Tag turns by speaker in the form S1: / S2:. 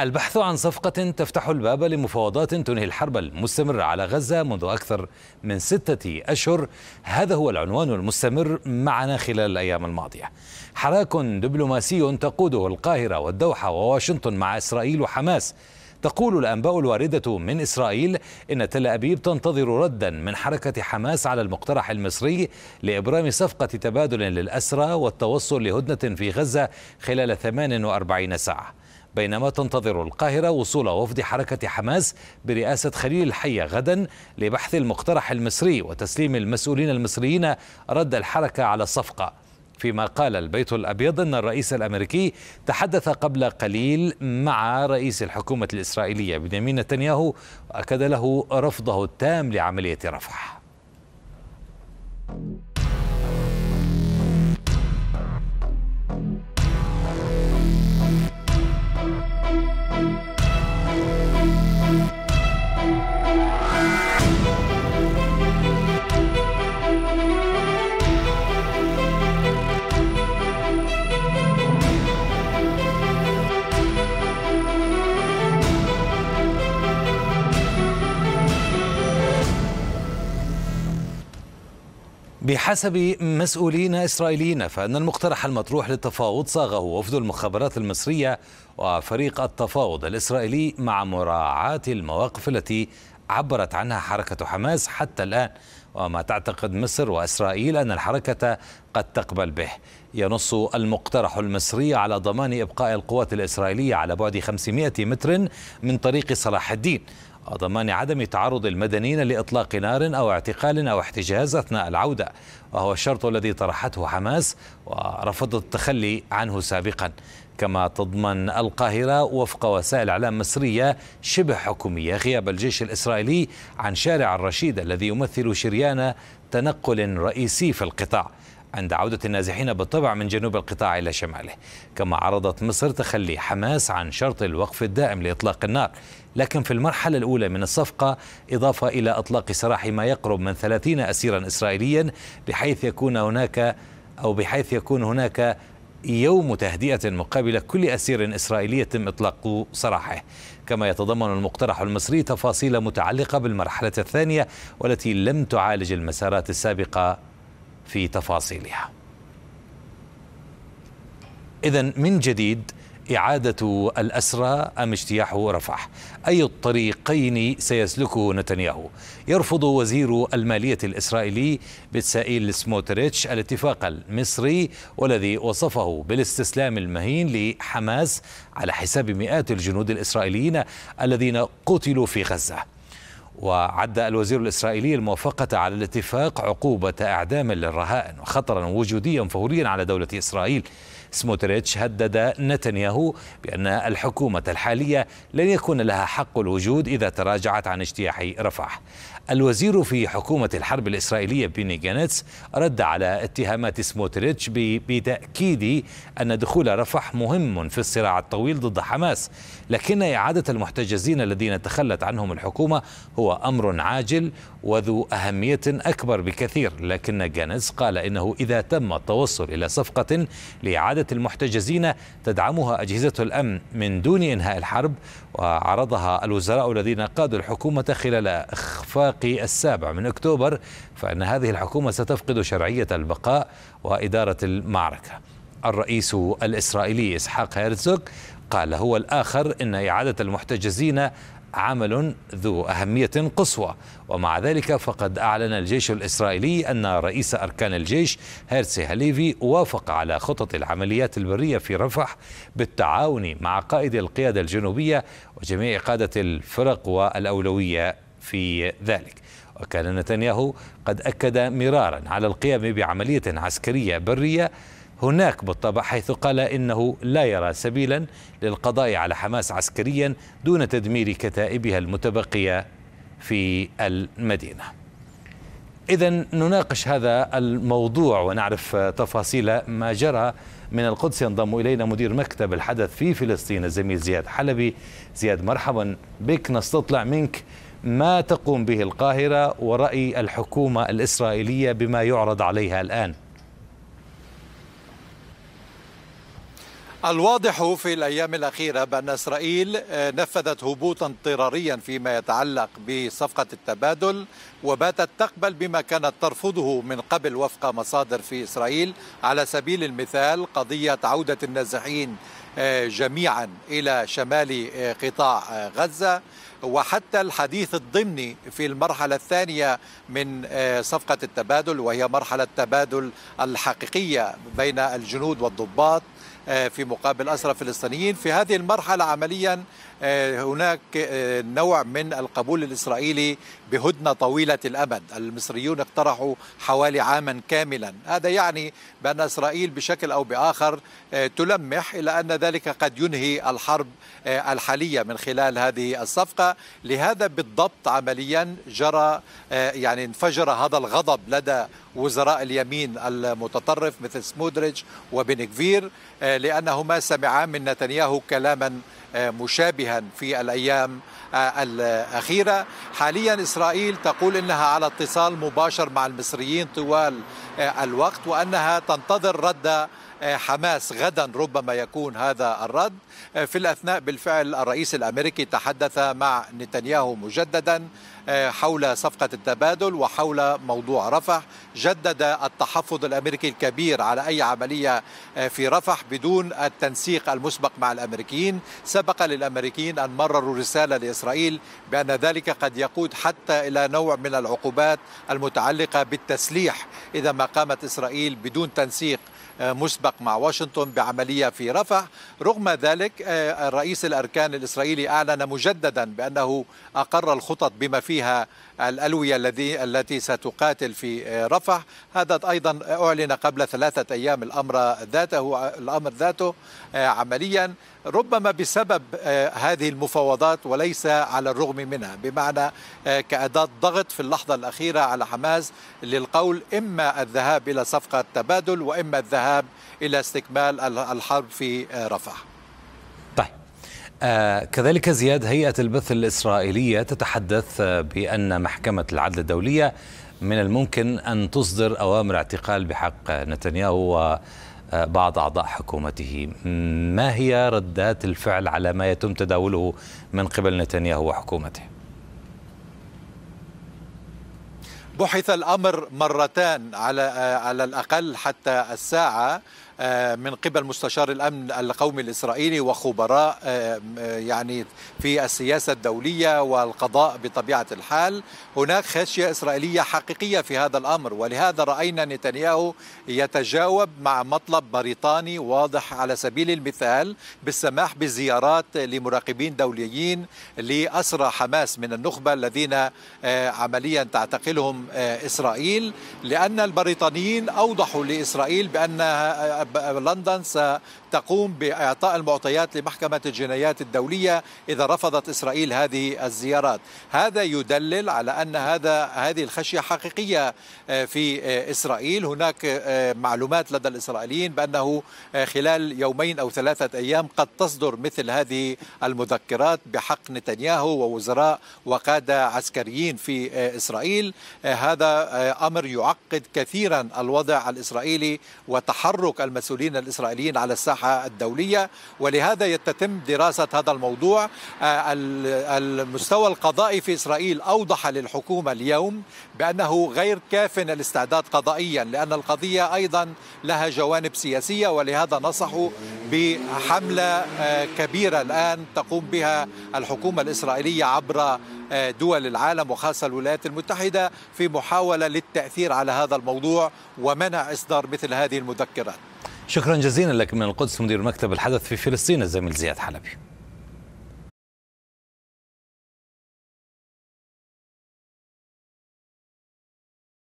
S1: البحث عن صفقة تفتح الباب لمفاوضات تنهي الحرب المستمرة على غزة منذ أكثر من ستة أشهر هذا هو العنوان المستمر معنا خلال الأيام الماضية حراك دبلوماسي تقوده القاهرة والدوحة وواشنطن مع إسرائيل وحماس تقول الأنباء الواردة من إسرائيل إن تل أبيب تنتظر ردا من حركة حماس على المقترح المصري لإبرام صفقة تبادل للأسرى والتوصل لهدنة في غزة خلال 48 ساعة بينما تنتظر القاهرة وصول وفد حركة حماس برئاسة خليل الحية غدا لبحث المقترح المصري وتسليم المسؤولين المصريين رد الحركة على الصفقة فيما قال البيت الأبيض أن الرئيس الأمريكي تحدث قبل قليل مع رئيس الحكومة الإسرائيلية بنيامين نتنياهو وأكد له رفضه التام لعملية رفح بحسب مسؤولين إسرائيليين فإن المقترح المطروح للتفاوض صاغه وفد المخابرات المصرية وفريق التفاوض الإسرائيلي مع مراعاة المواقف التي عبرت عنها حركة حماس حتى الآن وما تعتقد مصر وإسرائيل أن الحركة قد تقبل به ينص المقترح المصري على ضمان إبقاء القوات الإسرائيلية على بعد 500 متر من طريق صلاح الدين وضمان عدم تعرض المدنيين لإطلاق نار أو اعتقال أو احتجاز أثناء العودة وهو الشرط الذي طرحته حماس ورفضت التخلي عنه سابقا كما تضمن القاهرة وفق وسائل إعلام مصرية شبه حكومية غياب الجيش الإسرائيلي عن شارع الرشيد الذي يمثل شريان تنقل رئيسي في القطاع عند عودة النازحين بالطبع من جنوب القطاع إلى شماله كما عرضت مصر تخلي حماس عن شرط الوقف الدائم لإطلاق النار لكن في المرحلة الأولى من الصفقة إضافة إلى إطلاق سراح ما يقرب من 30 أسيرا إسرائيليا بحيث يكون هناك أو بحيث يكون هناك يوم تهدئة مقابل كل أسير إسرائيلي يتم إطلاق سراحه كما يتضمن المقترح المصري تفاصيل متعلقة بالمرحلة الثانية والتي لم تعالج المسارات السابقة في تفاصيلها إذا من جديد إعادة الأسرى أم اجتياح رفح أي الطريقين سيسلكه نتنياهو يرفض وزير المالية الإسرائيلي بتسائيل سموتريتش الاتفاق المصري والذي وصفه بالاستسلام المهين لحماس على حساب مئات الجنود الإسرائيليين الذين قتلوا في غزة وعد الوزير الإسرائيلي الموافقة على الاتفاق عقوبة إعدام للرهائن وخطرا وجوديا فوريا على دولة إسرائيل سموتريتش هدد نتنياهو بأن الحكومة الحالية لن يكون لها حق الوجود إذا تراجعت عن اجتياح رفح الوزير في حكومة الحرب الإسرائيلية بيني جانتس رد على اتهامات سموتريتش بتأكيد أن دخول رفح مهم في الصراع الطويل ضد حماس لكن إعادة المحتجزين الذين تخلت عنهم الحكومة هو أمر عاجل وذو أهمية أكبر بكثير لكن جانس قال إنه إذا تم التوصل إلى صفقة لإعادة المحتجزين تدعمها أجهزة الأمن من دون إنهاء الحرب وعرضها الوزراء الذين قادوا الحكومة خلال إخفاق السابع من أكتوبر فإن هذه الحكومة ستفقد شرعية البقاء وإدارة المعركة الرئيس الإسرائيلي إسحاق هيرزوغ قال هو الآخر إن إعادة المحتجزين عمل ذو أهمية قصوى ومع ذلك فقد أعلن الجيش الإسرائيلي أن رئيس أركان الجيش هيرسي هليفي وافق على خطط العمليات البرية في رفح بالتعاون مع قائد القيادة الجنوبية وجميع قادة الفرق والأولوية في ذلك وكان نتنياهو قد أكد مرارا على القيام بعملية عسكرية برية هناك بالطبع حيث قال انه لا يرى سبيلا للقضاء على حماس عسكريا دون تدمير كتائبها المتبقيه في المدينه. اذا نناقش هذا الموضوع ونعرف تفاصيل ما جرى من القدس ينضم الينا مدير مكتب الحدث في فلسطين الزميل زياد حلبي. زياد مرحبا بك نستطلع منك ما تقوم به القاهره وراي الحكومه الاسرائيليه بما يعرض عليها الان.
S2: الواضح في الأيام الأخيرة بأن إسرائيل آه، نفذت هبوطا اضطراريا فيما يتعلق بصفقة التبادل وباتت تقبل بما كانت ترفضه من قبل وفق مصادر في إسرائيل على سبيل المثال قضية عودة النازحين آه، جميعا إلى شمال آه، قطاع غزة وحتى الحديث الضمني في المرحلة الثانية من صفقة التبادل وهي مرحلة التبادل الحقيقية بين الجنود والضباط آه، في مقابل أسرى فلسطينيين في هذه المرحلة عمليا آه، هناك آه، نوع من القبول الإسرائيلي بهدنة طويلة الأمد المصريون اقترحوا حوالي عاما كاملا هذا يعني بأن إسرائيل بشكل أو بآخر آه، تلمح إلى أن ذلك قد ينهي الحرب الحالية من خلال هذه الصفقة لهذا بالضبط عمليا جرى يعني انفجر هذا الغضب لدى وزراء اليمين المتطرف مثل سمودريج وبنكفير لأنهما سمعا من نتنياهو كلاما مشابها في الأيام آه، الأخيرة حاليا إسرائيل تقول إنها على اتصال مباشر مع المصريين طوال آه، الوقت وأنها تنتظر رد آه، حماس غدا ربما يكون هذا الرد آه، في الأثناء بالفعل الرئيس الأمريكي تحدث مع نتنياهو مجددا آه، حول صفقة التبادل وحول موضوع رفح جدد التحفظ الأمريكي الكبير على أي عملية في رفح بدون التنسيق المسبق مع الأمريكيين سبق للأمريكيين أن مرروا رسالة لإسرائيل بأن ذلك قد يقود حتى إلى نوع من العقوبات المتعلقة بالتسليح إذا ما قامت إسرائيل بدون تنسيق آه، مسبق مع واشنطن بعملية في رفح رغم ذلك آه، رئيس الأركان الإسرائيلي أعلن مجددا بأنه أقر الخطط بما فيها الألوية الذي التي ستقاتل في آه، رفح هذا أيضا أعلن قبل ثلاثة أيام الأمر ذاته الأمر ذاته عمليا ربما بسبب آه، هذه المفاوضات وليس على الرغم منها بمعنى آه، كأداة ضغط في اللحظة الأخيرة على حماس للقول إما الذهاب إلى صفقة تبادل وإما الذهاب إلى استكمال الحرب في آه، رفح
S1: طيب. كذلك زياد هيئة البث الإسرائيلية تتحدث بأن محكمة العدل الدولية من الممكن أن تصدر أوامر اعتقال بحق نتنياهو بعض أعضاء حكومته ما هي ردات الفعل على ما يتم تداوله من قبل نتنياهو وحكومته
S2: بحث الأمر مرتان على على الأقل حتى الساعة آه، من قبل مستشار الامن القومي الاسرائيلي وخبراء آه، آه، يعني في السياسه الدوليه والقضاء بطبيعه الحال هناك خشيه اسرائيليه حقيقيه في هذا الامر ولهذا راينا نتنياهو يتجاوب مع مطلب بريطاني واضح على سبيل المثال بالسماح بزيارات لمراقبين دوليين لاسرى حماس من النخبه الذين عمليا تعتقلهم اسرائيل لان البريطانيين اوضحوا لاسرائيل بان لندن ستقوم بإعطاء المعطيات لمحكمة الجنايات الدولية إذا رفضت إسرائيل هذه الزيارات هذا يدلل على أن هذا هذه الخشية حقيقية آه، في آه، إسرائيل هناك آه، معلومات لدى الإسرائيليين بأنه خلال يومين أو ثلاثة أيام قد تصدر مثل هذه المذكرات بحق نتنياهو ووزراء وقادة عسكريين في إسرائيل هذا أمر يعقد كثيرا الوضع الإسرائيلي وتحرك المسؤولين المسؤولين الإسرائيليين على الساحة الدولية ولهذا يتتم دراسة هذا الموضوع آه، المستوى القضائي في إسرائيل أوضح للحكومة اليوم بأنه غير كاف الاستعداد قضائيا لأن القضية أيضا لها جوانب سياسية ولهذا نصحوا بحملة آه، كبيرة الآن تقوم بها الحكومة الإسرائيلية عبر آه، دول العالم وخاصة الولايات المتحدة في محاولة للتأثير على هذا الموضوع ومنع إصدار مثل هذه المذكرات
S1: شكرا جزيلا لك من القدس مدير مكتب الحدث في فلسطين الزميل زياد حلبي